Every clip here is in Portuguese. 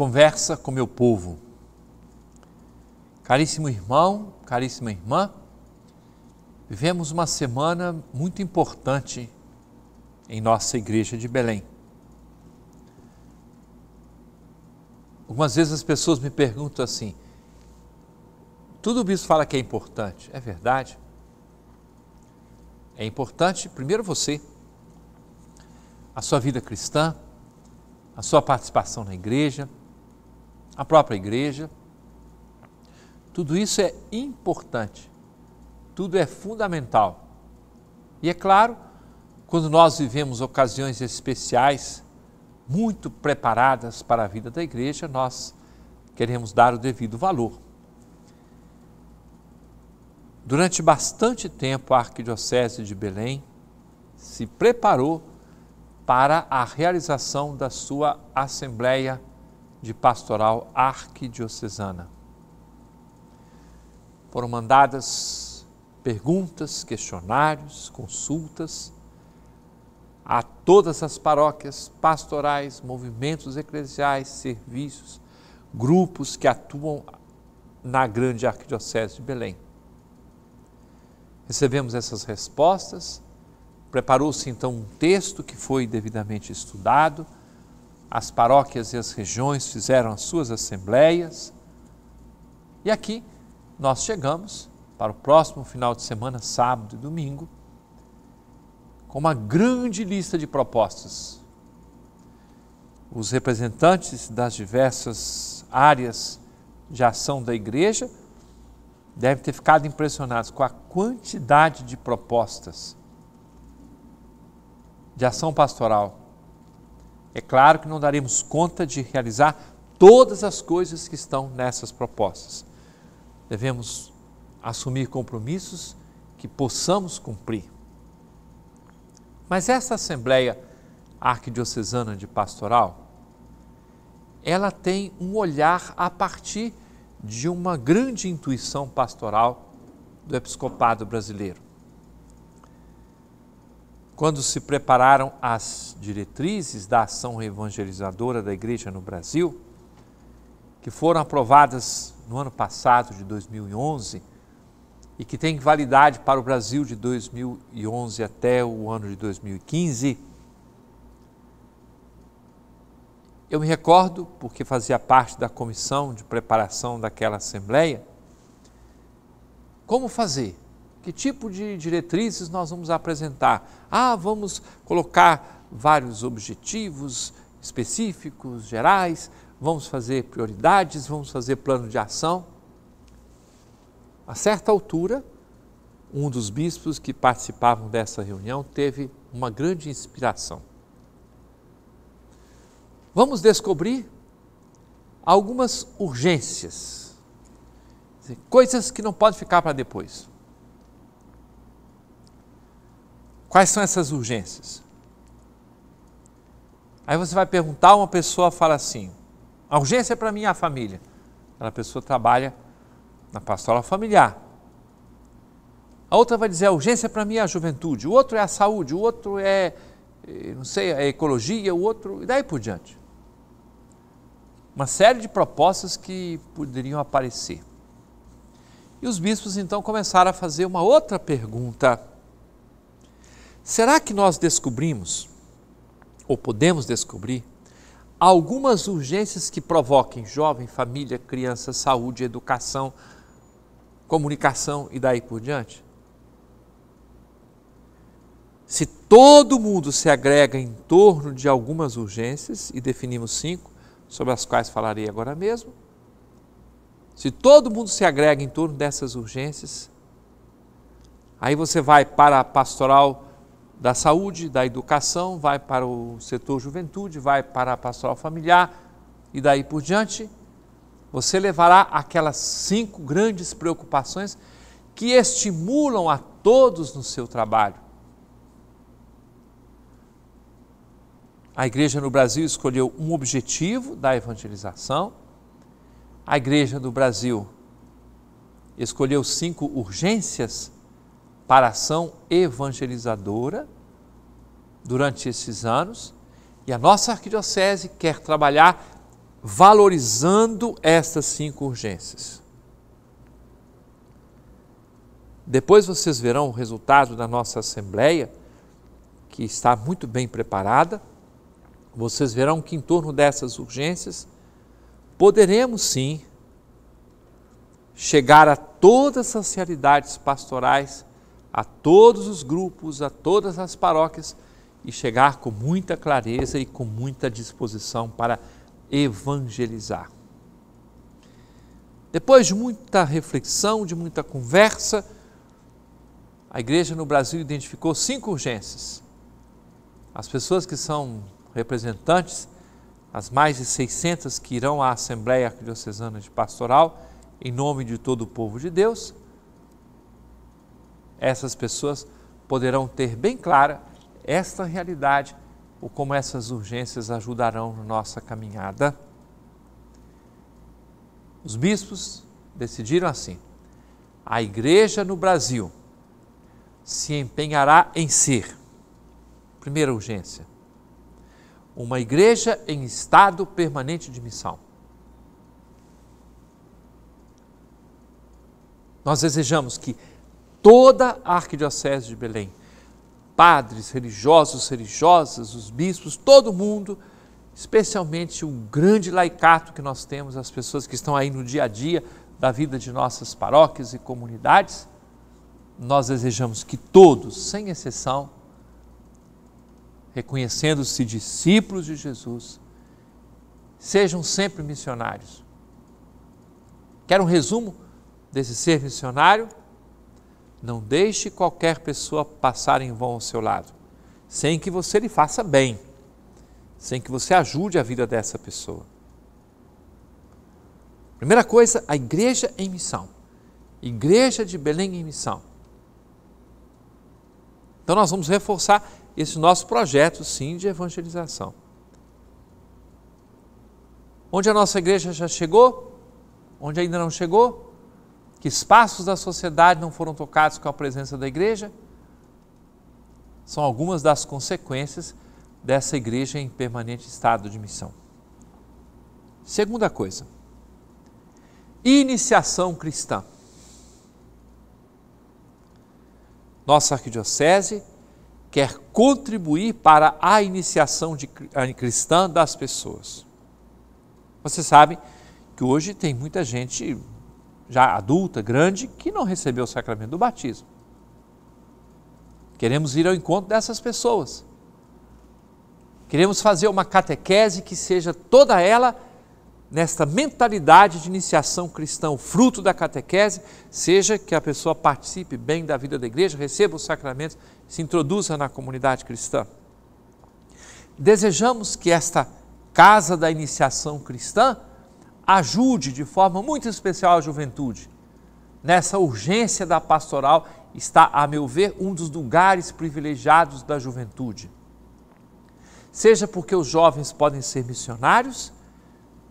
conversa com meu povo. Caríssimo irmão, caríssima irmã, vivemos uma semana muito importante em nossa igreja de Belém. Algumas vezes as pessoas me perguntam assim: tudo o fala que é importante, é verdade? É importante, primeiro, você, a sua vida cristã, a sua participação na igreja, a própria igreja. Tudo isso é importante, tudo é fundamental. E é claro, quando nós vivemos ocasiões especiais, muito preparadas para a vida da igreja, nós queremos dar o devido valor. Durante bastante tempo, a Arquidiocese de Belém se preparou para a realização da sua Assembleia de Pastoral Arquidiocesana. Foram mandadas perguntas, questionários, consultas a todas as paróquias, pastorais, movimentos eclesiais, serviços, grupos que atuam na grande arquidiocese de Belém. Recebemos essas respostas, preparou-se então um texto que foi devidamente estudado as paróquias e as regiões fizeram as suas assembleias. E aqui nós chegamos para o próximo final de semana, sábado e domingo, com uma grande lista de propostas. Os representantes das diversas áreas de ação da igreja devem ter ficado impressionados com a quantidade de propostas de ação pastoral é claro que não daremos conta de realizar todas as coisas que estão nessas propostas. Devemos assumir compromissos que possamos cumprir. Mas essa Assembleia Arquidiocesana de Pastoral, ela tem um olhar a partir de uma grande intuição pastoral do episcopado brasileiro quando se prepararam as diretrizes da ação evangelizadora da igreja no Brasil, que foram aprovadas no ano passado, de 2011, e que têm validade para o Brasil de 2011 até o ano de 2015, eu me recordo, porque fazia parte da comissão de preparação daquela assembleia, como fazer que tipo de diretrizes nós vamos apresentar? Ah, vamos colocar vários objetivos específicos, gerais, vamos fazer prioridades, vamos fazer plano de ação. A certa altura, um dos bispos que participavam dessa reunião teve uma grande inspiração. Vamos descobrir algumas urgências, coisas que não podem ficar para depois. Quais são essas urgências? Aí você vai perguntar, uma pessoa fala assim: a urgência é para mim a família. Aquela pessoa trabalha na pastoral familiar. A outra vai dizer: a urgência é para mim é a juventude, o outro é a saúde, o outro é, eh, não sei, a ecologia, o outro, e daí por diante. Uma série de propostas que poderiam aparecer. E os bispos então começaram a fazer uma outra pergunta Será que nós descobrimos, ou podemos descobrir, algumas urgências que provoquem jovem, família, criança, saúde, educação, comunicação e daí por diante? Se todo mundo se agrega em torno de algumas urgências, e definimos cinco, sobre as quais falarei agora mesmo, se todo mundo se agrega em torno dessas urgências, aí você vai para a pastoral da saúde, da educação, vai para o setor juventude, vai para a pastoral familiar e daí por diante. Você levará aquelas cinco grandes preocupações que estimulam a todos no seu trabalho. A igreja no Brasil escolheu um objetivo da evangelização. A igreja do Brasil escolheu cinco urgências para ação evangelizadora durante esses anos e a nossa arquidiocese quer trabalhar valorizando estas cinco urgências. Depois vocês verão o resultado da nossa assembleia, que está muito bem preparada. Vocês verão que em torno dessas urgências poderemos sim chegar a todas as realidades pastorais a todos os grupos, a todas as paróquias e chegar com muita clareza e com muita disposição para evangelizar. Depois de muita reflexão, de muita conversa, a igreja no Brasil identificou cinco urgências. As pessoas que são representantes, as mais de 600 que irão à Assembleia Diocesana de Pastoral, em nome de todo o povo de Deus, essas pessoas poderão ter bem clara esta realidade, ou como essas urgências ajudarão na nossa caminhada. Os bispos decidiram assim: a igreja no Brasil se empenhará em ser, primeira urgência, uma igreja em estado permanente de missão. Nós desejamos que toda a Arquidiocese de Belém. Padres, religiosos, religiosas, os bispos, todo mundo, especialmente o grande laicato que nós temos, as pessoas que estão aí no dia a dia da vida de nossas paróquias e comunidades. Nós desejamos que todos, sem exceção, reconhecendo-se discípulos de Jesus, sejam sempre missionários. Quer um resumo desse ser missionário? Não deixe qualquer pessoa passar em vão ao seu lado, sem que você lhe faça bem, sem que você ajude a vida dessa pessoa. Primeira coisa, a igreja em missão. Igreja de Belém em missão. Então nós vamos reforçar esse nosso projeto, sim, de evangelização. Onde a nossa igreja já chegou? Onde ainda não chegou? que espaços da sociedade não foram tocados com a presença da igreja? São algumas das consequências dessa igreja em permanente estado de missão. Segunda coisa, iniciação cristã. Nossa arquidiocese quer contribuir para a iniciação de, cristã das pessoas. Você sabe que hoje tem muita gente já adulta, grande, que não recebeu o sacramento do batismo. Queremos ir ao encontro dessas pessoas. Queremos fazer uma catequese que seja toda ela nesta mentalidade de iniciação cristã, o fruto da catequese, seja que a pessoa participe bem da vida da igreja, receba os sacramentos, se introduza na comunidade cristã. Desejamos que esta casa da iniciação cristã ajude de forma muito especial a juventude. Nessa urgência da pastoral está, a meu ver, um dos lugares privilegiados da juventude. Seja porque os jovens podem ser missionários,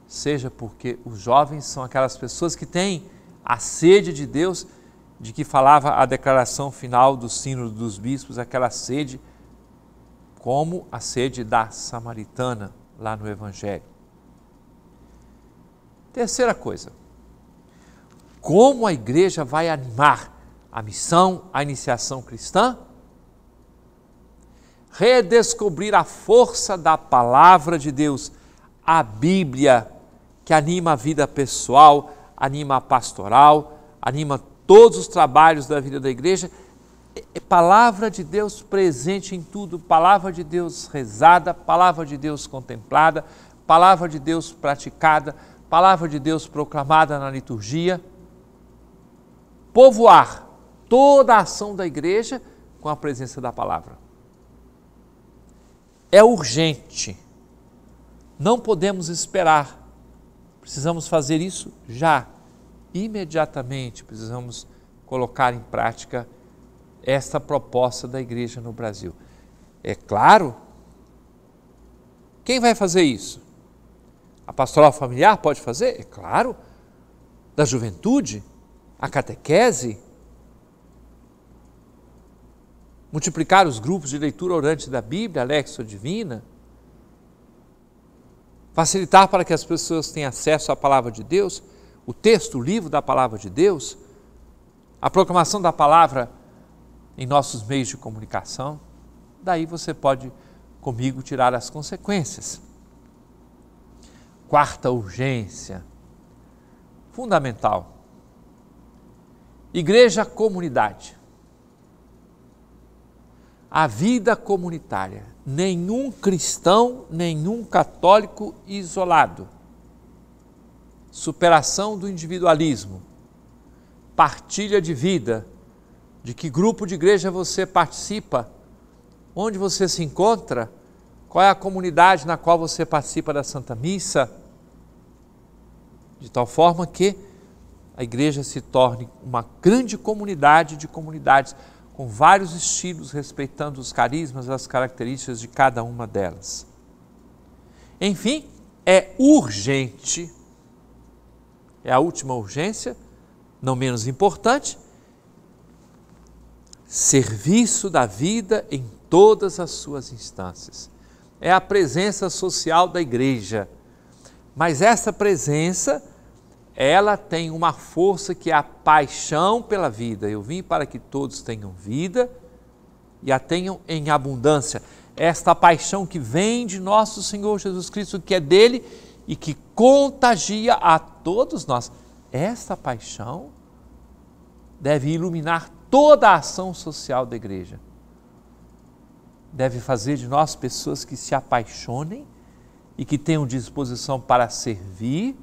seja porque os jovens são aquelas pessoas que têm a sede de Deus, de que falava a declaração final do sino dos Bispos, aquela sede como a sede da samaritana lá no Evangelho. Terceira coisa, como a igreja vai animar a missão, a iniciação cristã? Redescobrir a força da palavra de Deus, a Bíblia, que anima a vida pessoal, anima a pastoral, anima todos os trabalhos da vida da igreja. É palavra de Deus presente em tudo, palavra de Deus rezada, palavra de Deus contemplada, palavra de Deus praticada, palavra de Deus proclamada na liturgia, povoar toda a ação da igreja com a presença da palavra. É urgente, não podemos esperar, precisamos fazer isso já, imediatamente, precisamos colocar em prática esta proposta da igreja no Brasil. É claro, quem vai fazer isso? A pastoral familiar pode fazer? É claro. Da juventude? A catequese? Multiplicar os grupos de leitura orante da Bíblia, Alexo Divina? Facilitar para que as pessoas tenham acesso à palavra de Deus? O texto, o livro da palavra de Deus? A proclamação da palavra em nossos meios de comunicação? Daí você pode comigo tirar as consequências quarta urgência fundamental. Igreja comunidade. A vida comunitária. Nenhum cristão, nenhum católico isolado. Superação do individualismo. Partilha de vida. De que grupo de igreja você participa? Onde você se encontra? Qual é a comunidade na qual você participa da Santa Missa? de tal forma que a igreja se torne uma grande comunidade de comunidades com vários estilos, respeitando os carismas e as características de cada uma delas. Enfim, é urgente, é a última urgência, não menos importante, serviço da vida em todas as suas instâncias. É a presença social da igreja. Mas essa presença ela tem uma força que é a paixão pela vida. Eu vim para que todos tenham vida e a tenham em abundância. Esta paixão que vem de nosso Senhor Jesus Cristo, que é dele e que contagia a todos nós. Esta paixão deve iluminar toda a ação social da igreja. Deve fazer de nós pessoas que se apaixonem e que tenham disposição para servir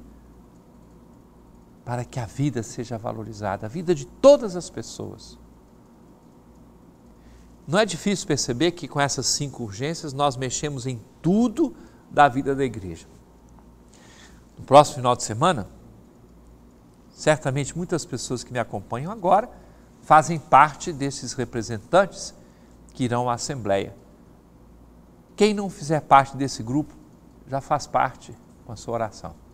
para que a vida seja valorizada, a vida de todas as pessoas. Não é difícil perceber que com essas cinco urgências nós mexemos em tudo da vida da igreja. No próximo final de semana, certamente muitas pessoas que me acompanham agora fazem parte desses representantes que irão à Assembleia. Quem não fizer parte desse grupo já faz parte com a sua oração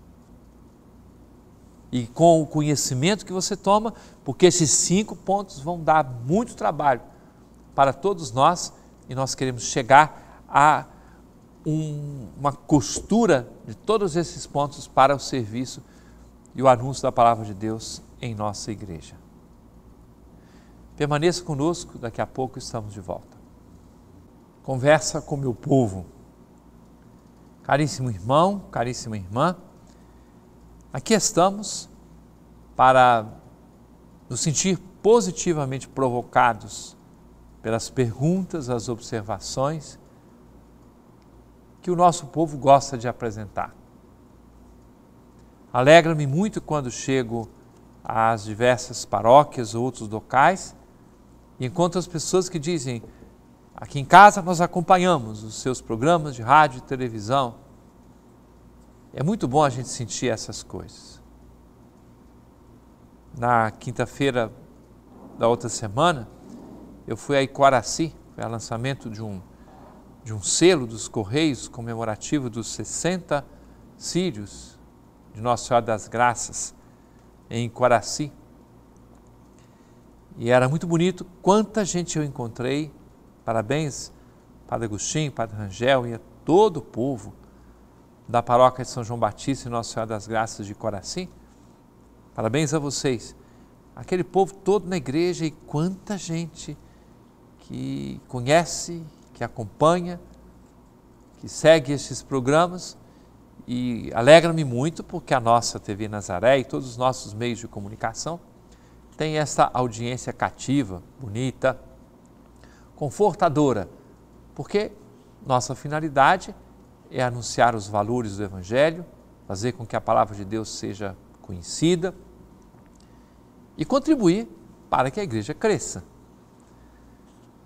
e com o conhecimento que você toma, porque esses cinco pontos vão dar muito trabalho para todos nós e nós queremos chegar a um, uma costura de todos esses pontos para o serviço e o anúncio da palavra de Deus em nossa igreja. Permaneça conosco, daqui a pouco estamos de volta. Conversa com meu povo. Caríssimo irmão, caríssima irmã, Aqui estamos para nos sentir positivamente provocados pelas perguntas, as observações que o nosso povo gosta de apresentar. Alegra-me muito quando chego às diversas paróquias ou outros locais e encontro as pessoas que dizem: aqui em casa nós acompanhamos os seus programas de rádio e televisão é muito bom a gente sentir essas coisas. Na quinta-feira da outra semana, eu fui a Iquaraci, foi o lançamento de um, de um selo dos Correios comemorativo dos 60 sírios de Nossa Senhora das Graças, em Iquaraci. E era muito bonito quanta gente eu encontrei. Parabéns, Padre Agostinho, Padre Rangel e a todo o povo da paróquia de São João Batista e Nossa Senhora das Graças de Coraci. Parabéns a vocês. Aquele povo todo na igreja e quanta gente que conhece, que acompanha, que segue estes programas e alegra-me muito porque a nossa TV Nazaré e todos os nossos meios de comunicação têm esta audiência cativa, bonita, confortadora, porque nossa finalidade é anunciar os valores do Evangelho, fazer com que a palavra de Deus seja conhecida e contribuir para que a igreja cresça.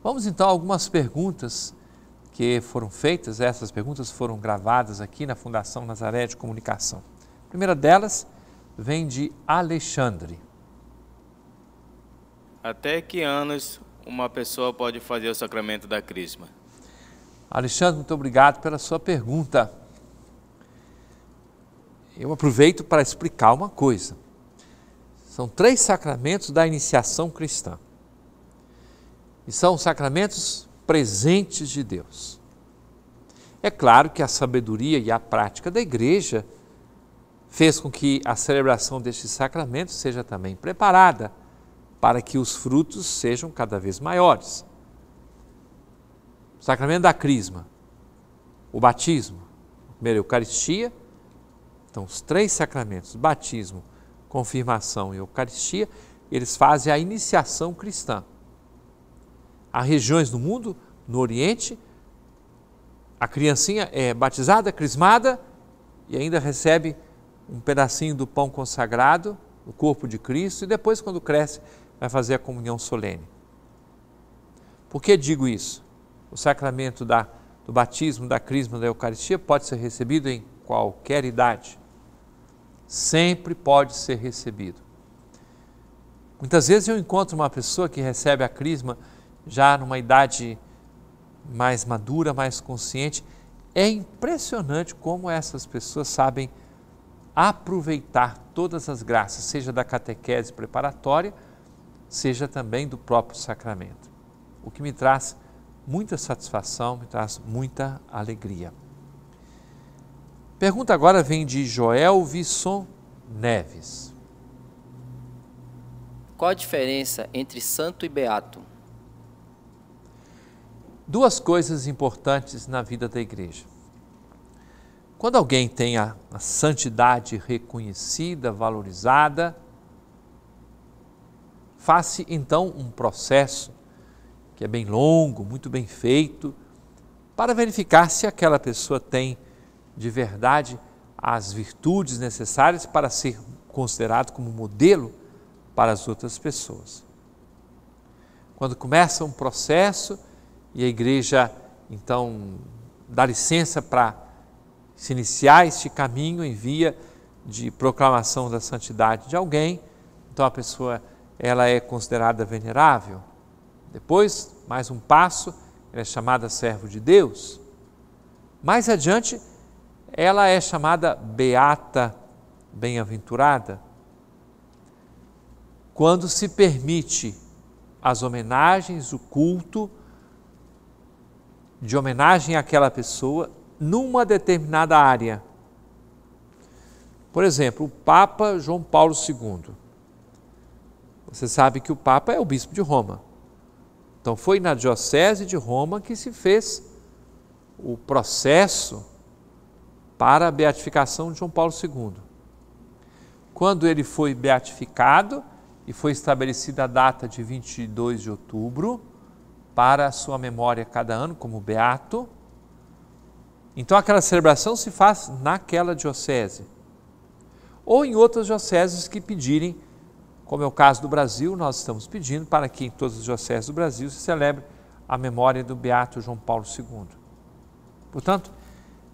Vamos então a algumas perguntas que foram feitas, essas perguntas foram gravadas aqui na Fundação Nazaré de Comunicação. A primeira delas vem de Alexandre. Até que anos uma pessoa pode fazer o sacramento da Crisma? Alexandre, muito obrigado pela sua pergunta. Eu aproveito para explicar uma coisa. São três sacramentos da iniciação cristã. E são sacramentos presentes de Deus. É claro que a sabedoria e a prática da igreja fez com que a celebração destes sacramentos seja também preparada para que os frutos sejam cada vez maiores sacramento da Crisma, o batismo, primeiro a Eucaristia, então os três sacramentos, batismo, confirmação e Eucaristia, eles fazem a iniciação cristã. Há regiões do mundo, no Oriente, a criancinha é batizada, crismada e ainda recebe um pedacinho do pão consagrado, o corpo de Cristo, e depois, quando cresce, vai fazer a comunhão solene. Por que digo isso? O sacramento da, do batismo, da crisma, da Eucaristia pode ser recebido em qualquer idade. Sempre pode ser recebido. Muitas vezes eu encontro uma pessoa que recebe a crisma já numa idade mais madura, mais consciente. É impressionante como essas pessoas sabem aproveitar todas as graças, seja da catequese preparatória, seja também do próprio sacramento. O que me traz muita satisfação, me traz muita alegria. Pergunta agora vem de Joel Visson Neves. Qual a diferença entre santo e beato? Duas coisas importantes na vida da igreja. Quando alguém tem a, a santidade reconhecida, valorizada, faça então um processo que é bem longo, muito bem feito, para verificar se aquela pessoa tem de verdade as virtudes necessárias para ser considerado como modelo para as outras pessoas. Quando começa um processo e a igreja então dá licença para se iniciar este caminho em via de proclamação da santidade de alguém, então a pessoa ela é considerada venerável, depois, mais um passo, ela é chamada servo de Deus. Mais adiante, ela é chamada beata, bem-aventurada. Quando se permite as homenagens, o culto de homenagem àquela pessoa numa determinada área. Por exemplo, o Papa João Paulo II. Você sabe que o Papa é o bispo de Roma. Então foi na Diocese de Roma que se fez o processo para a beatificação de João Paulo II. Quando ele foi beatificado e foi estabelecida a data de 22 de outubro para a sua memória cada ano como beato, então aquela celebração se faz naquela diocese ou em outras dioceses que pedirem como é o caso do Brasil, nós estamos pedindo para que em todos os dioceses do Brasil se celebre a memória do Beato João Paulo II. Portanto,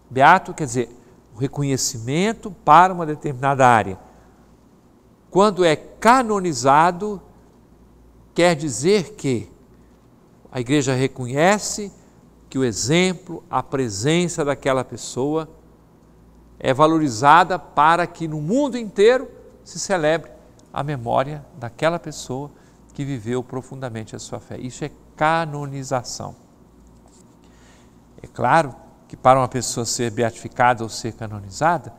Beato quer dizer o reconhecimento para uma determinada área. Quando é canonizado, quer dizer que a igreja reconhece que o exemplo, a presença daquela pessoa é valorizada para que no mundo inteiro se celebre a memória daquela pessoa que viveu profundamente a sua fé. Isso é canonização. É claro que para uma pessoa ser beatificada ou ser canonizada,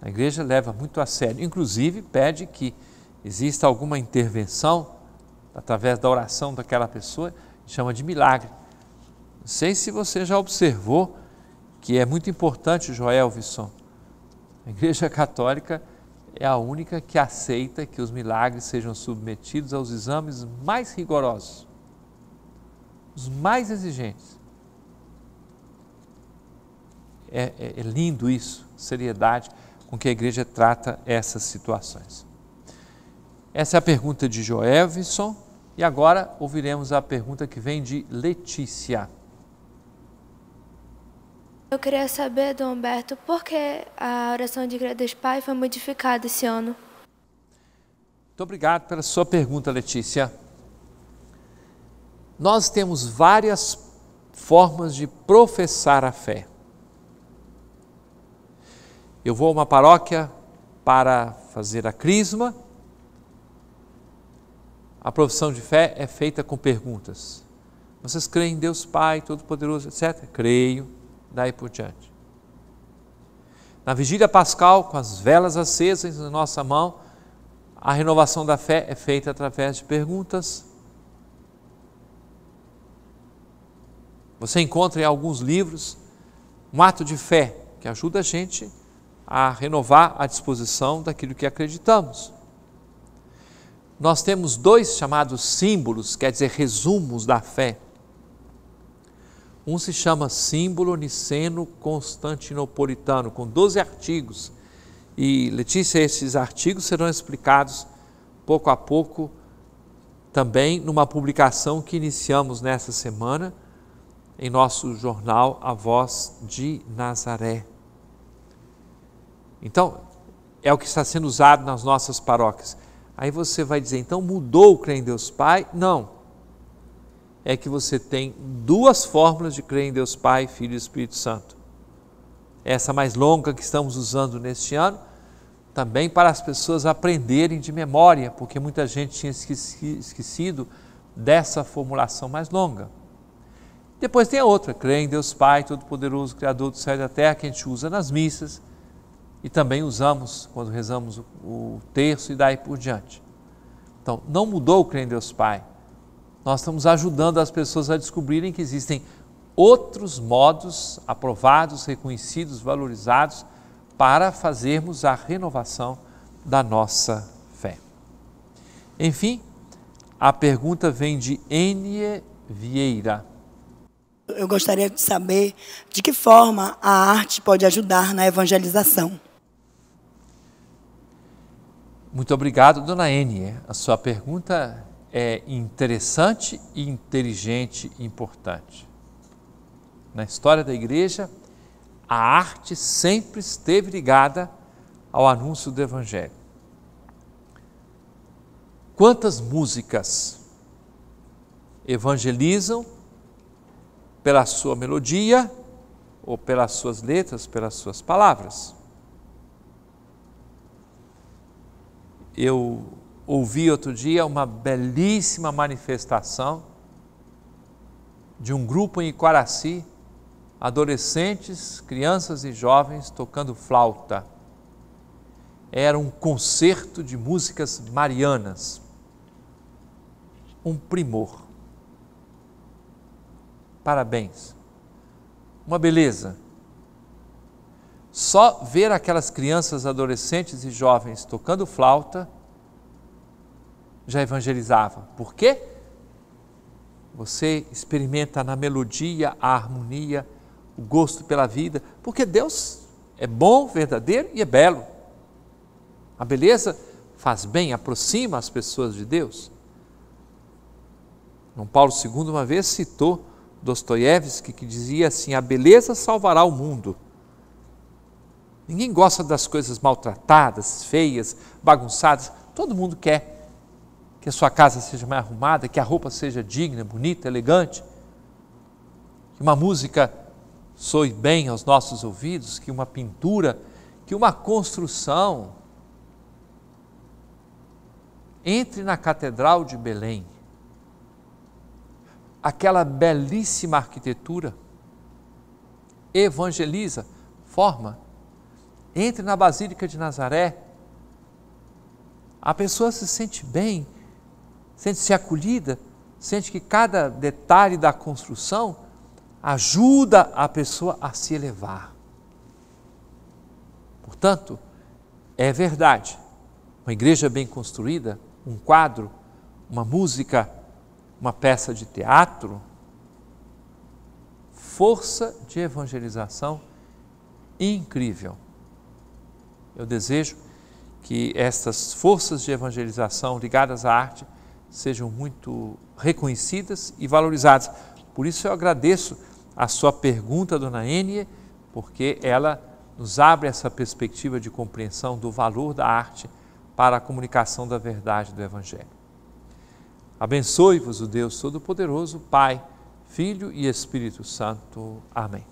a igreja leva muito a sério, inclusive pede que exista alguma intervenção através da oração daquela pessoa, chama de milagre. Não sei se você já observou que é muito importante, Joel Visson. A igreja católica é a única que aceita que os milagres sejam submetidos aos exames mais rigorosos, os mais exigentes. É, é, é lindo isso, seriedade com que a igreja trata essas situações. Essa é a pergunta de Joelvison e agora ouviremos a pergunta que vem de Letícia. Eu queria saber Dom Humberto por que a oração de Credo Pai foi modificada esse ano. Muito obrigado pela sua pergunta, Letícia. Nós temos várias formas de professar a fé. Eu vou a uma paróquia para fazer a crisma. A profissão de fé é feita com perguntas. Vocês creem em Deus Pai Todo-Poderoso, etc? Creio daí por diante. Na vigília pascal, com as velas acesas na nossa mão, a renovação da fé é feita através de perguntas. Você encontra em alguns livros um ato de fé que ajuda a gente a renovar a disposição daquilo que acreditamos. Nós temos dois chamados símbolos, quer dizer, resumos da fé. Um se chama Símbolo Niceno Constantinopolitano, com 12 artigos. E, Letícia, esses artigos serão explicados pouco a pouco também numa publicação que iniciamos nessa semana em nosso jornal A Voz de Nazaré. Então, é o que está sendo usado nas nossas paróquias. Aí você vai dizer, então mudou o crer em Deus Pai? Não é que você tem duas fórmulas de crer em Deus Pai, Filho e Espírito Santo. Essa mais longa que estamos usando neste ano, também para as pessoas aprenderem de memória, porque muita gente tinha esquecido dessa formulação mais longa. Depois tem a outra, crer em Deus Pai, Todo-Poderoso, Criador do céu e da terra, que a gente usa nas missas e também usamos quando rezamos o, terço e daí por diante. Então, não mudou o crer em Deus Pai, nós estamos ajudando as pessoas a descobrirem que existem outros modos aprovados, reconhecidos, valorizados para fazermos a renovação da nossa fé. Enfim, a pergunta vem de Enie Vieira. Eu gostaria de saber de que forma a arte pode ajudar na evangelização. Muito obrigado, dona Enie. A sua pergunta é interessante, inteligente e importante. Na história da igreja, a arte sempre esteve ligada ao anúncio do Evangelho. Quantas músicas evangelizam pela sua melodia ou pelas suas letras, pelas suas palavras? Eu ouvi outro dia uma belíssima manifestação de um grupo em Iquaraci, adolescentes, crianças e jovens tocando flauta. Era um concerto de músicas marianas, um primor. Parabéns, uma beleza. Só ver aquelas crianças, adolescentes e jovens tocando flauta já evangelizava. Por quê? Você experimenta na melodia, a harmonia, o gosto pela vida, porque Deus é bom, verdadeiro e é belo. A beleza faz bem, aproxima as pessoas de Deus. Dom Paulo II uma vez citou Dostoiévski que dizia assim: a beleza salvará o mundo. Ninguém gosta das coisas maltratadas, feias, bagunçadas. Todo mundo quer que a sua casa seja mais arrumada, que a roupa seja digna, bonita, elegante, que uma música soe bem aos nossos ouvidos, que uma pintura, que uma construção entre na Catedral de Belém. Aquela belíssima arquitetura evangeliza, forma. Entre na Basílica de Nazaré. A pessoa se sente bem sente-se acolhida, sente que cada detalhe da construção ajuda a pessoa a se elevar. Portanto, é verdade, uma igreja bem construída, um quadro, uma música, uma peça de teatro, força de evangelização incrível. Eu desejo que estas forças de evangelização ligadas à arte sejam muito reconhecidas e valorizadas. Por isso eu agradeço a sua pergunta, dona Enie, porque ela nos abre essa perspectiva de compreensão do valor da arte para a comunicação da verdade do Evangelho. Abençoe-vos o Deus Todo-Poderoso, Pai, Filho e Espírito Santo. Amém.